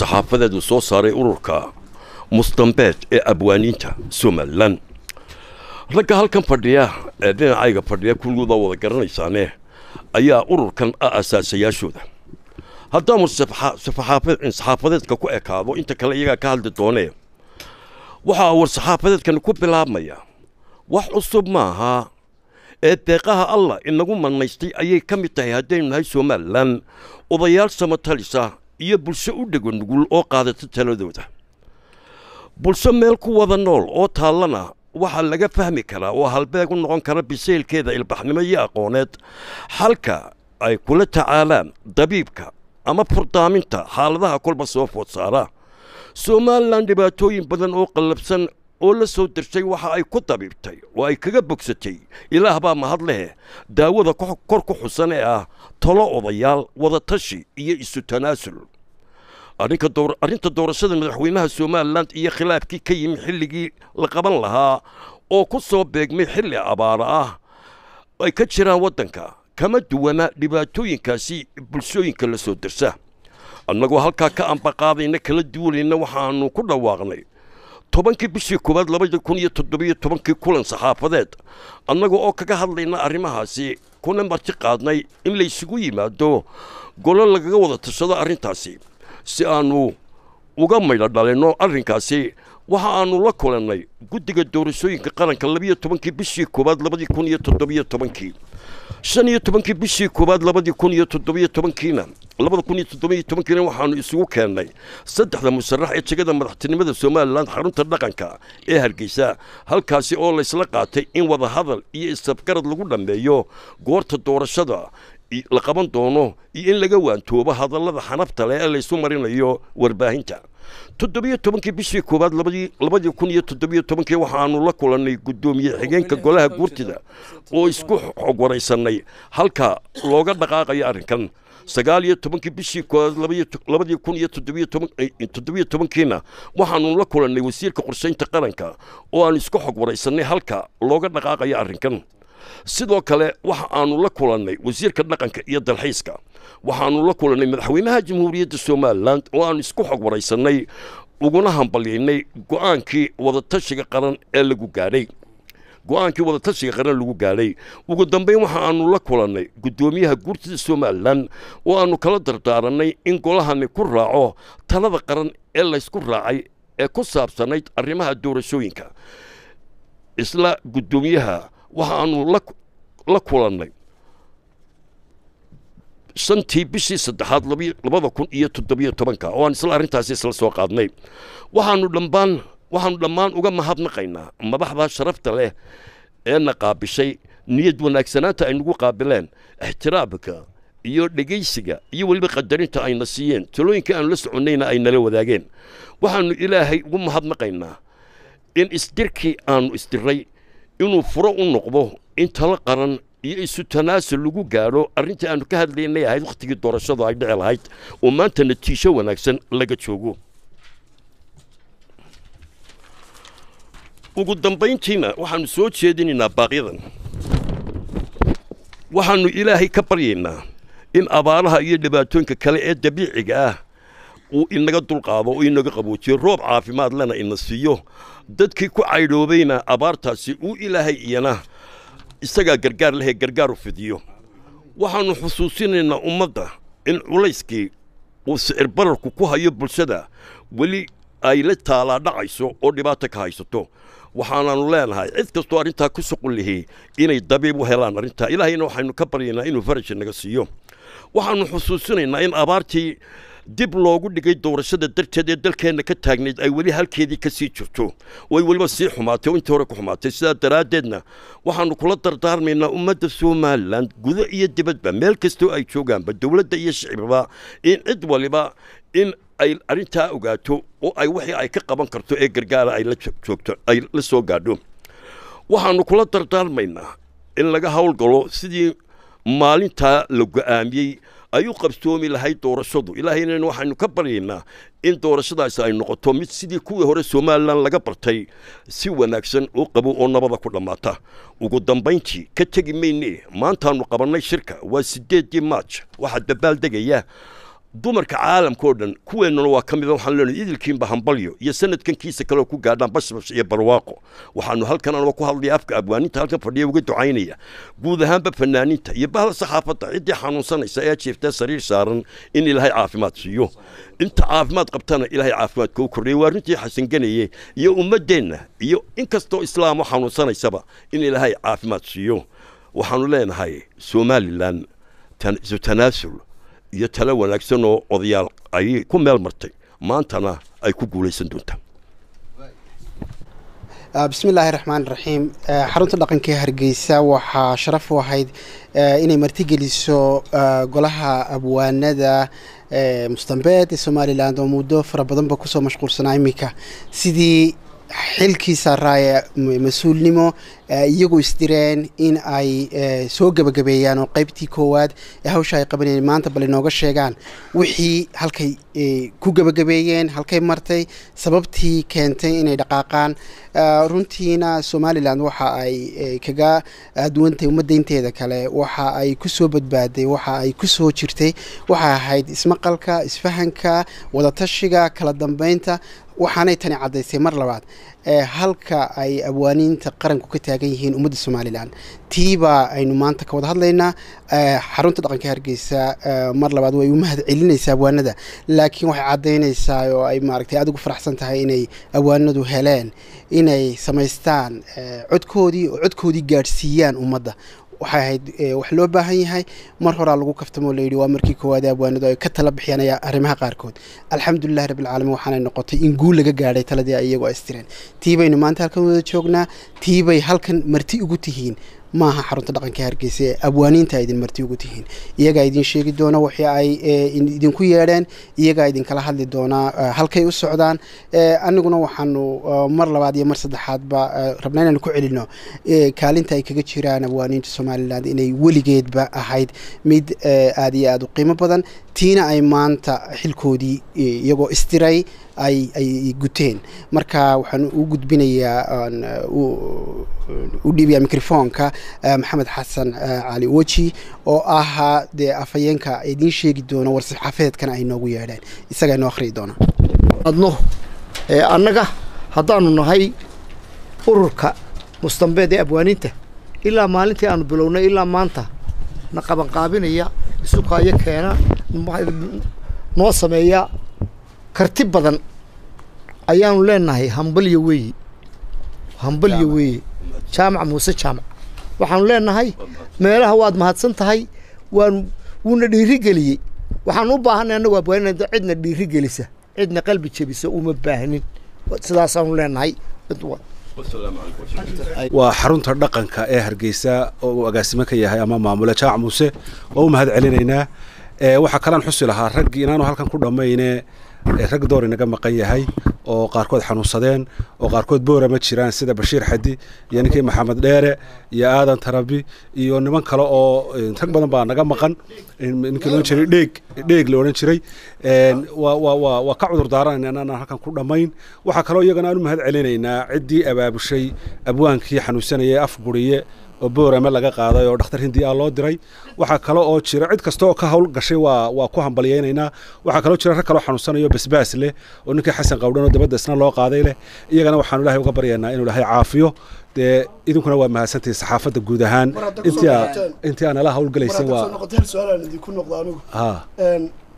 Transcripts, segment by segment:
saxaafadadu soo saaray ururka mustambeed ee abwaaniinta somalilan ragga halkan fadhiya ee dhinacayga fadhiya kulligooda wada garanaysaane eh, ayaa ururkan a ah asaasayaashooda haddaanu saxaafadeedka ku ekaado inta kale iyagaa ka hadli doonee waxaa war-saxaafadeedkan ku bilaabmaya wax cusub maaha ee deeqaha allah inagu manaystay ayay ka mid tahay haddaynu nahay somalilan odayaal samatalisa iyo bulsho u dhego nugul oo qaadato taladooda bulsho meel ku wada nool oo taallana waxaa laga fahmi karaa oo halbeeg u noqon kara biseylkeeda ilbaxnimo iyo aqooneed halka ay kula tacaalaan dabiibka ama furdaaminta xaaladaha kolba soo food saara somalilan dhibaatooyin badan oo qallabsan oo la soo dirtay waxa ay ku dabiibtay oo ay kaga bogsatay ilaah baa mahadlehe daawada kor ku xusan ee ah talo odayaal wadatashi iyo isu tanaasul arrinta doorashada madaxweynaha somalilan iyo khilaafkii ka yimi xilligii la qaban lahaa oo ku soo beegmay xilli abaara ah ay ka jiraan waddanka kama duwana dhibaatooyinkaasi bulshooyinka la soo dirsa annagoo halkaa ka ambaqaadayna kala duwanayna waxaannu ku dhawaaqnay tobankii bishii koowaad labada kun iyo toddobiyo tobankii kulan saxaafadeed annaga oo kaga hadlayna arrimahaasi kuna marti qaadnay in laysugu yimaado golo lagaga wada tashado arrintaasi si aannu uga maydha dhalinno arrinkaasi waxa aannu la kulannay guddiga doorashooyinka qaranka labiyo tobankii bishii koowaad labadii kun iyo toddobiyo tobankii shan iyo tobankii bishii koowaad labadii kun iyo toddobiyo tobankiina labada kun iyo toddobiyo tobankiina waxaanu isugu keennay saddexda musarax ee jegada madaxtinimada somalilan xarunta dhaqanka ee hargeysa halkaasi oo laysla qaatay in wadahadal iyo isafgarad lagu dhammeeyo goorta doorashada la qaban doono iyo in laga waantoobo hadallada xanabta leh ee laysu marinayo warbaahinta toddobiyo tobankii bishii koowaad labadii kun iyo toddobiyo tobankii waxaanu la kulannay guddoomiye xigeenka golaha guurtida oo isku xog waraysannay halka looga dhaqaaqayo arrinkan sagaal iyo tobankii bishii koowaad labadii kun iyo toddobiyo tobankiina waxaanu la kulannay wasiirka qorshaynta qaranka oo aan isku xog waraysannay halka looga dhaqaaqayo arrinkan sidoo kale waxa aanu la kulannay wasiirka dhaqanka iyo dalxiiska waxaanu la kulannay madaxweynaha jamhuuriyadda somalilan oo aanu isku xog waraysannay uguna hambalyaynay go'aankii wadatashiga qaran ee lagu gaadhay go'aankii wadatashiga qaran lagu gaadhay ugu dambayn waxa aanu la kulannay guddoomiyaha guurtida somalilan oo aanu kala dardaarannay in golahani ku raaco talada qaran ee laysku raacay ee ku saabsanayd arrimaha doorashooyinka isla guddoomiyaha waxaanu la kulannay shantii bishii saddexaad labada kun iyo toddobiyo tobanka oo aan isla arrintaasi isla soo qaadnay waxaanu dhambaan waxaanu dhammaan uga mahadnaqaynaa madaxdaa sharafta leh ee na qaabishay niyad wanaagsanaanta ay nagu qaabileen ixtiraamka iyo dhegaysiga iyo weliba qadarinta ayna siiyeen talooyinka aanu la soconayna ay nala wadaageen waxaanu ilaahay ugu mahadnaqaynaa in isdirkii aanu isdiray inuu furo u noqdo in talo qaran iyo isu tanaasul lagu gaadho arrintii aanu ka hadlaynay ahayd wakhtigii doorashadu ay dhici lahayd oo maanta natiijo wanaagsan laga joogo ugu dambayntiina waxaanu soo jeedinaynaa baaqyadan waxaanu ilaahay ka baryaynaa in abaaraha iyo dhibaatooyinka kale ee dabiiciga ah uu inaga dulqaado oo inaga qaboojiyo roob caafimaad lena ina siiyo dadkii ku caydhoobayna abaartaasi uu ilaahay iyana isagaa gargaar lehe gargaaru fidiyo waxaanu xusuusinaynaa ummadda in culayskii uu sicir ku hayo bulshada weli ay la taalaa dhacayso oo dhibaato ka haysato waxaanaannu leenahay cid kastoo arrintaa ku suqullihii inay dabiib u helaan arrintaa ilaahayna waxaynu ka baryaynaa inuu faraj naga siiyo waxaannu xusuusinaynaa in abaartii dib loogu dhigay doorashada darteed ee dalkeenna ka taagnayd ay weli halkeedii kasii jirto way weliba sii xumaatay oo intii hore ku xumaatay sidaa daraaddeedna waxaannu kula dardaarmaynaa ummadda somalilan gudo iyo dibadba meel kastoo ay joogaanba dowladda iyo shicibba in cid waliba in ay arrintaa ogaato oo ay wixii ay ka qaban karto ee gargaara ay la joogto ay la soo gaadho waxaannu kula dardaarmaynaa in laga howlgalo sidii maalintaa la go'aamiyey ayuu qabsoomi lahayd doorashadu ilaahaynan waxaynu ka baryaynaa in doorashadaasi ay noqoto mid sidii kuwii hore somalilan laga bartay si wanaagsan u qabo oo nabada ku dhammaata ugu dambayntii ka tegi mayne maantaanu qabannay shirka waa siddeedii maaj waxaa dabaaldegaya dumarka caalamka dhan kuweennuna waa ka mida ah, waxaan leenahay idilkiinba hambalyo iyo sanadkan kiisa kaleo ku gaadhaan bashbash iyo barwaaqo waxaanu halkan anaba ku hadlaya afka abwaaninta halkan fadhiya uga ducaynaya guud ahaanba fanaaniinta iyo bahla saxaafadda ciddii xanuunsanaysa ee jiiftaa sariir saaran in ilaahay caafimaad siiyo inta caafimaad qabtana ilaahay caafimaadka u kordhiyay waa runtii xasanganayey iyo ummaddeenna iyo in islaamo xanuunsanaysaba in ilaahay caafimaad siiyo waxaanu leenahay somalilan isu tanaasul iyo tala wanaagsan oo odayaal ayay ku meel martay maantana ay ku guulaysan doontaa ah, bismillaahi raxmaan raxiim ah, xarunta dhaqanka ee hargeysa waxaa sharaf u ahayd ah, inay martigeliso golaha abwaanada eh, mustambeed ee somalilan oo muddo fara badanba kusoo mashquulsanaa iminka sidii xilkii saaraaye mas-uulnimo iyagu isdireen in ay e, soo gebagabeeyaan oo qaybtii koowaad ee hawsha ay qabanayeen maanta bal inooga sheegaan wixii halkay e, ku gebagabeeyeen halkay martay sababtii keentay inay dhaqaaqaan e, runtiina somalilan waxa ay kaga duwantahay ummadda inteeda kale waxa ay ku soo badbaaday waxa ay ku jirtay waxay ahayd ismaqalka isfahanka wadatashiga kala dambeynta waxaanay tani caddaysay mar labaad halka ay abwaaniinta qaranku ka taag taagan yihiin ummadda somalilan tiibaa aynu maanta ka wada hadlaynaa eh, xarunta dhaqanka hargeysa eh, mar labaad way u mahad celinaysaa awaanada laakiin waxay caddaynaysaa oo ay maaragtay aada ugu faraxsan tahay inay awaanadu heleen inay samaystaan eh, codkoodii oo codkoodii gaadhsiiyaan ummadda waxay ahayd eh, wax loo baahan yahay mar horaa lagu kaftamo layidhi waa markii koowaad abwaanadu ay ka tala bixiyeen ayaa arrimaha qaarkood alxamdulilahi rabbilcaalamiin waxaanay noqotay in guul laga gaadhay taladii ay iyagoo istireen tii baynu maanta halkan wada joognaa tii bay halkan marti ugu tihiin maaha xarunta dhaqanka hargeysa ee abwaaniinta idin marti ugu tihiin iyagaa idin sheegi doona wixii ay eh, idinku yeedheen iyagaa idinkala hadli doonaa eh, halkay u socdaan eh, aniguna waxaanu mar labaad iyo mar saddexaadba rabnaa inaanu ku celino kaalinta ay kaga jiraan abwaaniinta somaliland inay weligeedba ahayd mid aada iyo aada u qiimo badan tiina ay maanta xilkoodii iyagoo istiray ay ay guteen marka waxaan u gudbinayaa uh, u dhiibayaa microfonka uh, maxamed xasan cali uh, weji oo ahaa dee afhayeenka idiin sheegi doono war-saxaafeedkana ay noogu yeedheen isaga inoo akhriyi doona adno annaga haddaanu nahay ururka mustambeed ee abwaaninta ilaa maalintii aanu bilownay ilaa maanta na qabanqaabinaya isuqaayo keena noo sameeya karti badan ayaanu leenahay hambalya weeye hambalya weeye jaamac muuse jaamac waxaanu leenahay meelaha waad mahadsan tahay waan wuuna geliyey waxaan u baahanay annagu abwaanina cidna dhiirigelisa cidna qalbi jebisa uma baahnin sidaasaanu leenahay waa xarunta dhaqanka ee hargeysa oo uu agaasimo ka yahay ama maamule jaamac muuse waa u mahad celinaynaa waxaa kalaan xusi lahaa raggii inaanu halkan ku dhammayne rag door inaga maqan yahay oo qaarkood xanuunsadeen oo qaarkood boora ma jiraan sida bashiir xadi iyo ninkii maxamed dheere iyo aadan tarabi iyo niman kale oo rag badan baa naga maqan ninkii loodhan jiray dheeg dheeg la odhan jiray waa ka cudur daaran inaan halkan ku dhammayn waxaa kaloo iyagana aan u mahad celinaynaa ciddii abaabushay abwaankii xanuunsanaya afburiye oo boorame laga qaaday oo dhakhtar hindia ah loo diray waxaa kale oo jira cid kasta oo ka hawl gashay waa ku hambalyaynaynaa waxaa kaloo jira rag kaloo xanuunsanayo basbaas leh oo ninkii xasan qawdhan oo dabadda loo qaaday leh iyagana waxaanu ilahay uga baryaynaa inuu ilahay caafiyo dee idinkuna waa mahadsantahay saxaafadda guud ahaan intii aanala hawlgelaysay waa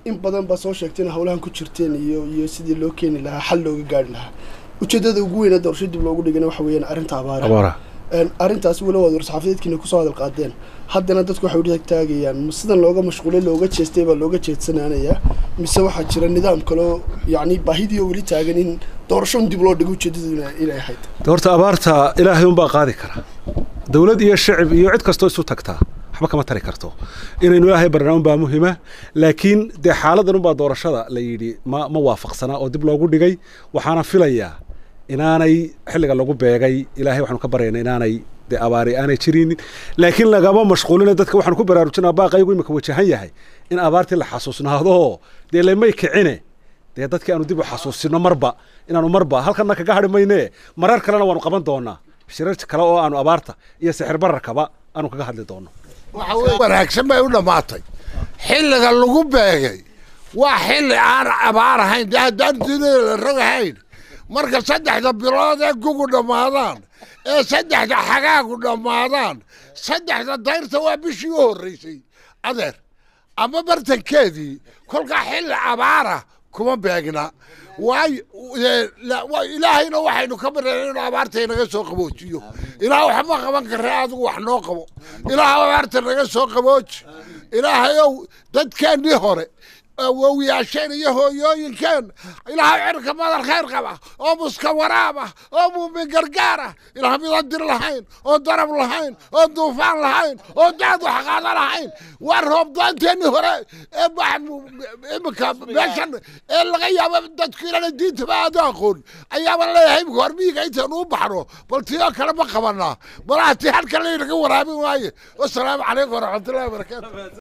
in badan baa soo sheegtay in hawlahan ku jirteen iyo iyo sidii loo keeni lahaa xal looga gaari lahaa ujeedada ugu weyna doorasho dib loogu dhigana waxa weeyaan arrinta abaaraha arintaasi walowaad war-saxaafadeedkiina kusoo hadal qaadeen haddana dadku waxay utaagayaan sidan looga mashquulay looga jeestay baa looga jeedsanaanayaa mise waxaa jira nidaam kaleo yacni baahidiio weli taagan in doorashon dib loo dhigo ujeedada inay ahayd doorta abaarta ilaahay unbaa qaadi kara dowlad iyo shacib iyo cid kastoo isu tagtaa waxba kama tari karto inaynu ilaahay barnaa unbaa muhima laakiin dee xaaladan unbaa doorashada la yidhi ma ma waafaqsanaa oo dib loogu dhigay waxaana filayaa inaanay xilliga lagu beegay ilaahay waxaanu ka baryayna inaanay dee abaari aanay jirinin laakiin lagama mashquulina dadka waxaan ku baraarujinaa baaqaygu imika wajahan yahay in abaartii la xasuusnaado dee lamay kicine dee dadkii aanu dib u xasuusino marba inaanu marba halkanna kaga hadhi maynee marar kalena waanu qaban doonaa shirar kale oo aanu abaarta iyo sixir aanu kaga hadli doonno wanaagsan bay u dhammaatay xilliga lagu beegay waa xilli aan abaar ahayn haddaan dunida la rogahayn marka saddexda bilood ee gugu dhammaadaan ee saddexda xagaagu dhammaadaan saddexda dayrta waa bishii u horraysay adeer ama bartankeedii kolkaa xilli abaara kuma beegna waayo ilaahayna waxaynu ka bareena inuu abaarta inaga soo qaboojiyo ilaah waxma qaban kara adigu wax noo qabo ilaah abaarta naga soo qabooji ilaahayow dadkeennii hore awoowiyaasheen iyo hooyooyinkeen ilaahay cirka madal khayr qaba oo muska ah oo muumin gargaar ah ilaah dir lahayn oo darab lahayn oo duufaan lahayn oo daad waxqaada lahayn waa roobdaanteenni hore ee ah imika meeshan ee laga yaabo dadku inana diintaba aada aqoon ayaabaan leeyahay imika hor miyiga intaanu u baxno bal tii oo kale ma qabanaa malaha tii halka laynaga waraabin waaye wasalaamu calaykum waraxmatullahi wabarakatu